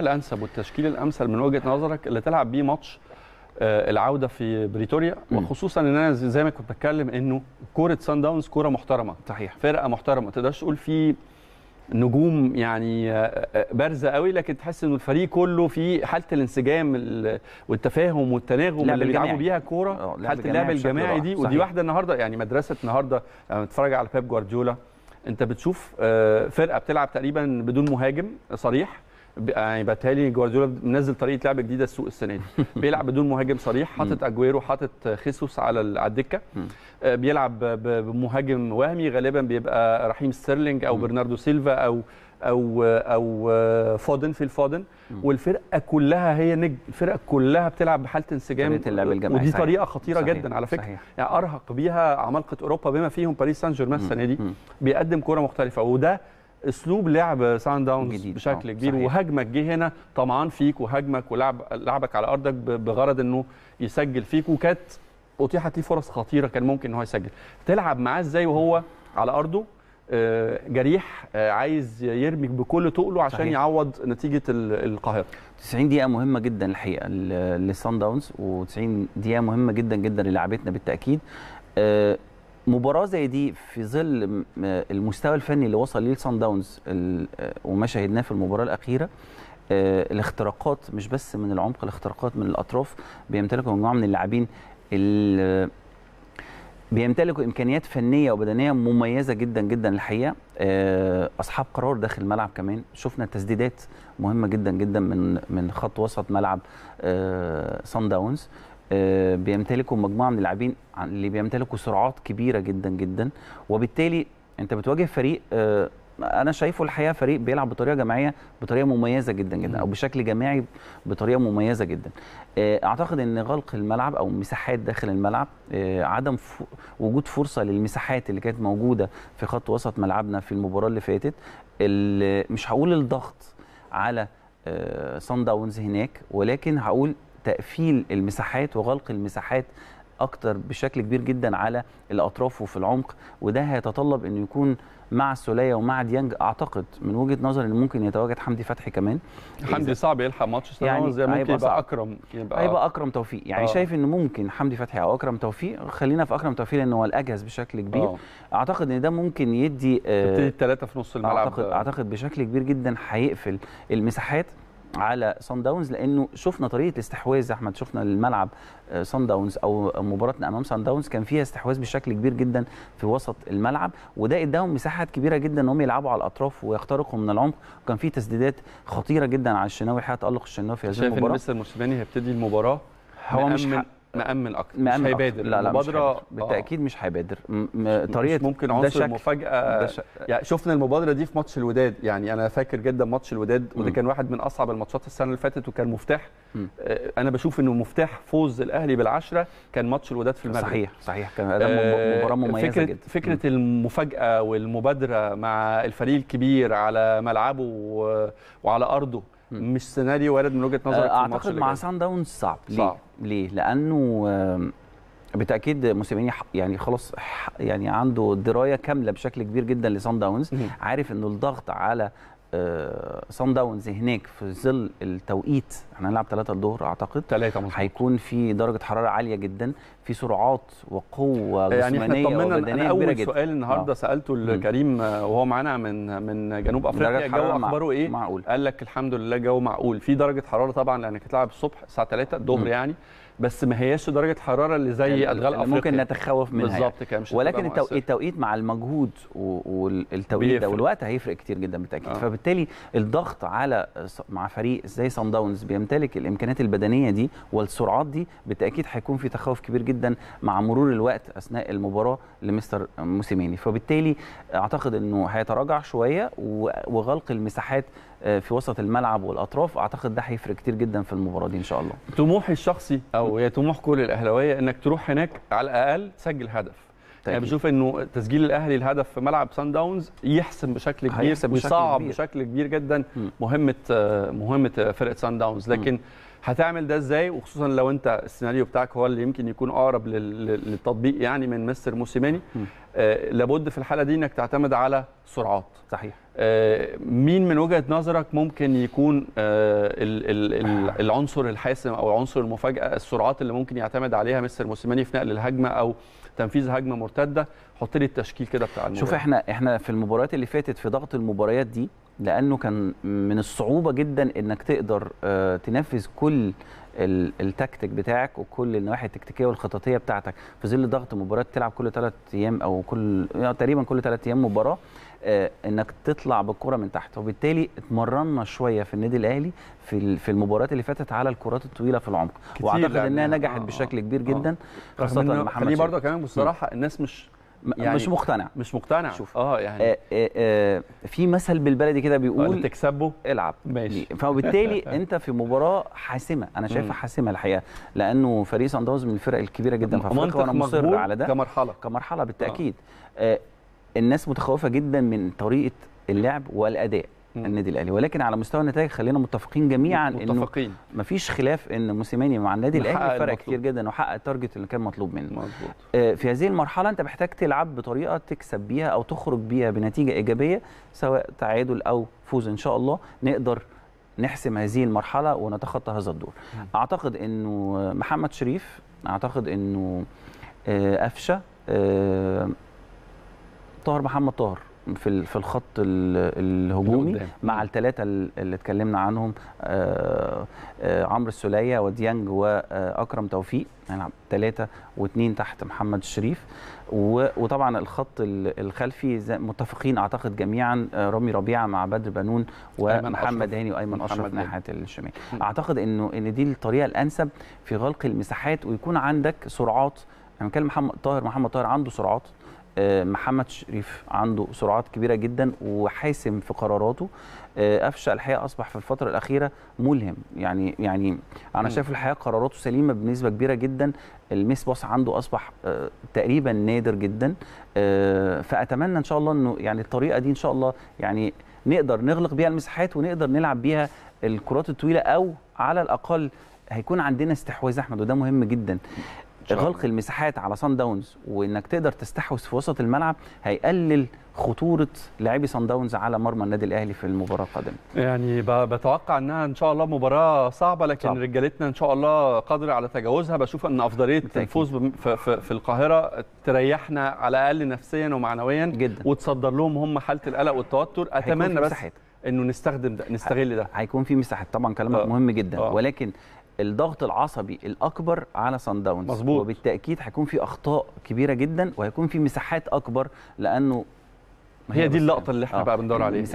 الانسب والتشكيل الامثل من وجهه نظرك اللي تلعب بيه ماتش آه، العوده في بريتوريا وخصوصا ان انا زي ما كنت بتكلم انه كوره سان داونز كوره محترمه صحيح فرقه محترمه ما تقدرش تقول في نجوم يعني آه، آه، بارزه قوي لكن تحس انه الفريق كله في حاله الانسجام والتفاهم والتناغم اللي بيلعبوا بيها كوره حاله اللعب الجماعي دي ودي واحده النهارده يعني مدرسه النهارده لما تتفرج على بيب جوارديولا انت بتشوف فرقه بتلعب تقريبا بدون مهاجم صريح آه، يعني بتهيألي جوارديولا منزل طريقه لعب جديده السوق السنه دي بيلعب بدون مهاجم صريح حاطط اجويرو حاطط خيسوس على على الدكه آه، بيلعب بمهاجم وهمي غالبا بيبقى رحيم ستيرلينج او برناردو سيلفا او او او آه، فودن في الفودن والفرقه كلها هي نجم الفرقه كلها بتلعب بحاله انسجام ودي طريقه خطيره صحيح. جدا على فكره صحيح. يعني ارهق بيها عمالقه اوروبا بما فيهم باريس سان جيرمان السنه دي بيقدم كوره مختلفه وده اسلوب لعب سان داونز جديد. بشكل آه، كبير صحيح. وهجمك جه هنا طمعان فيك وهجمك ولعب لعبك على ارضك بغرض انه يسجل فيك وكانت اتيحت ليه فرص خطيره كان ممكن ان هو يسجل تلعب معاه ازاي وهو على ارضه آه، جريح آه، عايز يرمي بكل تقله عشان صحيح. يعوض نتيجه القاهره 90 دقيقه مهمه جدا الحقيقه للسان داونز و90 دقيقه مهمه جدا جدا للعبتنا بالتاكيد مباراه زي دي في ظل المستوى الفني اللي وصل ليه صن داونز وما شاهدناه في المباراه الاخيره آه، الاختراقات مش بس من العمق الاختراقات من الاطراف بيمتلكوا مجموعه من اللاعبين اللي بيمتلكوا امكانيات فنيه وبدنيه مميزه جدا جدا الحقيقه آه، اصحاب قرار داخل الملعب كمان شفنا تسديدات مهمه جدا جدا من من خط وسط ملعب سان آه، داونز آه، بيمتلكوا مجموعه من اللاعبين اللي بيمتلكوا سرعات كبيره جدا جدا وبالتالي انت بتواجه فريق آه، انا شايفه الحقيقه فريق بيلعب بطريقه جماعيه بطريقه مميزه جدا جدا او بشكل جماعي بطريقه مميزه جدا آه، اعتقد ان غلق الملعب او مساحات داخل الملعب عدم وجود فرصه للمساحات اللي كانت موجوده في خط وسط ملعبنا في المباراه اللي فاتت اللي مش هقول الضغط على صن داونز هناك ولكن هقول تقفيل المساحات وغلق المساحات اكتر بشكل كبير جدا على الاطراف وفي العمق وده هيتطلب انه يكون مع السوليه ومع ديانج اعتقد من وجهه نظري ان ممكن يتواجد حمدي فتحي كمان حمدي صعب يلحق ماتش يعني زي ممكن يبقى يبقى اكرم يبقى هيبقى اكرم توفيق يعني آه. شايف ان ممكن حمدي فتحي او اكرم توفيق خلينا في اكرم توفيق لان هو الاجهز بشكل كبير آه. اعتقد ان ده ممكن يدي آه الثلاثه في نص الملعب اعتقد اعتقد بشكل كبير جدا هيقفل المساحات على سان داونز لانه شفنا طريقه الاستحواذ احمد شفنا الملعب سان آه، داونز او مباراتنا امام سان داونز كان فيها استحواذ بشكل كبير جدا في وسط الملعب وده اداهم مساحات كبيره جدا ان هم يلعبوا على الاطراف ويخترقوا من العمق وكان في تسديدات خطيره جدا على الشناوي حقيقه تالق الشناوي في هذه المباراه شايف ان مستر موسيماني هيبتدي المباراه هو مش مأمن اكتر مأمن مش هيبادر لا لا المبادره مش آه. بالتاكيد آه. مش هيبادر طريقه مش ممكن عنصر شك... مفاجاه شك... يعني شفنا المبادره دي في ماتش الوداد يعني انا فاكر جدا ماتش الوداد م. وده كان واحد من اصعب الماتشات السنه اللي فاتت وكان مفتاح م. آه، انا بشوف انه مفتاح فوز الاهلي بالعشره كان ماتش الوداد في المغرب صحيح صحيح كان آه مباراه مميزه فكرة جدا فكره م. المفاجاه والمبادره مع الفريق الكبير على ملعبه وعلى ارضه مش سيناريو وارد من وجهه نظرك اعتقد مع سان داونز صعب صعب ليه؟ لانه بالتاكيد موسيماني يعني خلاص يعني عنده درايه كامله بشكل كبير جدا لسان داونز عارف انه الضغط على سان آه، داونز هناك في ظل التوقيت احنا هنلعب 3 الظهر اعتقد 3 مظبوط هيكون في درجه حراره عاليه جدا في سرعات وقوه جسمانيه يعني احنا طمنا انا اول سؤال النهارده آه. سالته لكريم آه، وهو معانا من من جنوب افريقيا الجو اخباره ايه معقول. قال لك الحمد لله جو معقول في درجه حراره طبعا لانك هتلعب الصبح الساعه 3 الظهر يعني بس ما هياش درجه الحراره اللي زي يعني ادغال افريقيا ممكن نتخوف منها يعني. بالظبط كده مش ولكن التوقيت, التوقيت مع المجهود والتوقيت ده والوقت هيفرق كتير جدا بالتاكيد آه. فبالتالي الضغط على مع فريق زي سان داونز بيمتلك الامكانيات البدنيه دي والسرعات دي بالتاكيد هيكون في تخوف كبير جدا مع مرور الوقت اثناء المباراه لمستر موسيميني فبالتالي اعتقد انه هيتراجع شويه وغلق المساحات آه، في وسط الملعب والاطراف اعتقد ده هيفرق كتير جدا في المباراه دي ان شاء الله طموحي الشخصي او هي طموح كل الاهلاويه انك تروح هناك على الاقل تسجل هدف انا يعني بشوف انه تسجيل الاهلي الهدف في ملعب سان داونز يحسم بشكل كبير بشكل ويصعب كبير. بشكل كبير جدا مهمه آه، مهمه فرقه سان داونز لكن هتعمل ده ازاي وخصوصا لو انت السيناريو بتاعك هو اللي يمكن يكون اقرب للتطبيق يعني من مستر موسيماني آه لابد في الحاله دي انك تعتمد على سرعات صحيح آه، مين من وجهه نظرك ممكن يكون آه، العنصر الحاسم او عنصر المفاجاه السرعات اللي ممكن يعتمد عليها مستر موسيماني في نقل الهجمه او تنفيذ هجمه مرتده حط لي التشكيل كده بتاع المباراه شوف احنا احنا في المباريات اللي فاتت في ضغط المباريات دي لانه كان من الصعوبه جدا انك تقدر آه، تنفذ كل التكتيك بتاعك وكل النواحي التكتيكيه والخططيه بتاعتك في ظل ضغط مباراه تلعب كل ثلاث ايام او كل يعني تقريبا كل ثلاث ايام مباراه آه، انك تطلع بالكره من تحت وبالتالي اتمرنا شويه في النادي الاهلي في في المباريات اللي فاتت على الكرات الطويله في العمق واعتقد يعني. انها نجحت آه،, آه بشكل كبير جدا آه. خاصه محمد خليني برضه كمان بصراحه الناس مش يعني مش مقتنع مش مقتنع شوف اه يعني آه، في مثل بالبلدي كده بيقول تكسبه العب ماشي فبالتالي انت في مباراه حاسمه انا شايفها حاسمه الحقيقه لانه فريق سان من الفرق الكبيره جدا في افريقيا وانا مصر على ده كمرحله كمرحله بالتاكيد آه. الناس متخوفه جدا من طريقه اللعب والاداء النادي الاهلي ولكن على مستوى النتائج خلينا متفقين جميعا متفقين. انه مفيش خلاف ان موسيماني مع النادي الاهلي فرق كتير جدا وحقق التارجت اللي كان مطلوب منه مظبوط آه في هذه المرحله انت محتاج تلعب بطريقه تكسب بيها او تخرج بيها بنتيجه ايجابيه سواء تعادل او فوز ان شاء الله نقدر نحسم هذه المرحله ونتخطى هذا الدور مم. اعتقد انه محمد شريف اعتقد انه آه قفشه آه طاهر محمد طاهر في في الخط الهجومي مع الثلاثه اللي اتكلمنا عنهم آه، آه، عمرو السوليه وديانج واكرم توفيق هنلعب يعني ثلاثه واثنين تحت محمد الشريف وطبعا الخط الخلفي متفقين اعتقد جميعا آه، رامي ربيعه مع بدر بنون ومحمد هاني وايمن اشرف ناحيه الشمال اعتقد انه ان دي الطريقه الانسب في غلق المساحات ويكون عندك سرعات انا يعني بتكلم محمد طاهر محمد طاهر عنده سرعات آه، محمد شريف عنده سرعات كبيره جدا وحاسم في قراراته آه، قفشه الحقيقه اصبح في الفتره الاخيره ملهم يعني يعني انا شايف الحقيقه قراراته سليمه بنسبه كبيره جدا الميس باص عنده اصبح آه، تقريبا نادر جدا فاتمنى ان شاء الله انه يعني الطريقه دي ان شاء الله يعني نقدر نغلق بيها المساحات ونقدر نلعب بيها الكرات الطويله او على الاقل هيكون عندنا استحواذ احمد وده مهم جدا غلق المساحات على سان داونز وانك تقدر تستحوذ في وسط الملعب هيقلل خطوره لاعبي سان داونز على مرمى النادي الاهلي في المباراه القادمه. يعني بتوقع انها ان شاء الله مباراه صعبه لكن صعب. رجالتنا ان شاء الله قادره على تجاوزها بشوف ان افضليه الفوز في, القاهره تريحنا على الاقل نفسيا ومعنويا جدا وتصدر لهم هم حاله القلق والتوتر اتمنى بس انه نستخدم ده نستغل ده هيكون في مساحات طبعا كلامك آه. مهم جدا أوه. ولكن الضغط العصبي الاكبر على سان داونز مظبوط وبالتاكيد هيكون في اخطاء كبيره جدا وهيكون في مساحات اكبر لانه هي دي اللقطه اللي احنا آه. بقى بندور عليها